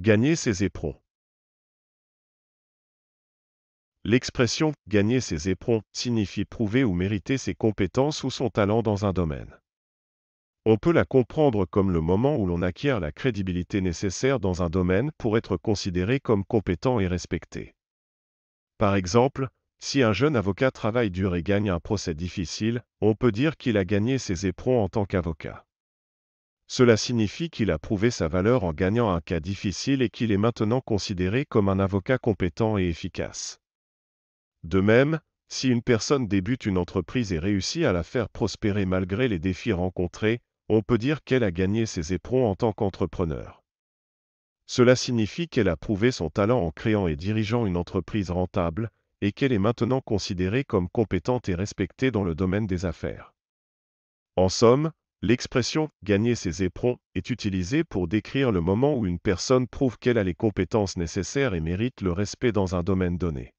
Gagner ses éperons. L'expression gagner ses éperons signifie prouver ou mériter ses compétences ou son talent dans un domaine. On peut la comprendre comme le moment où l'on acquiert la crédibilité nécessaire dans un domaine pour être considéré comme compétent et respecté. Par exemple, si un jeune avocat travaille dur et gagne un procès difficile, on peut dire qu'il a gagné ses éperons en tant qu'avocat. Cela signifie qu'il a prouvé sa valeur en gagnant un cas difficile et qu'il est maintenant considéré comme un avocat compétent et efficace. De même, si une personne débute une entreprise et réussit à la faire prospérer malgré les défis rencontrés, on peut dire qu'elle a gagné ses éperons en tant qu'entrepreneur. Cela signifie qu'elle a prouvé son talent en créant et dirigeant une entreprise rentable, et qu'elle est maintenant considérée comme compétente et respectée dans le domaine des affaires. En somme, L'expression gagner ses éperons est utilisée pour décrire le moment où une personne prouve qu'elle a les compétences nécessaires et mérite le respect dans un domaine donné.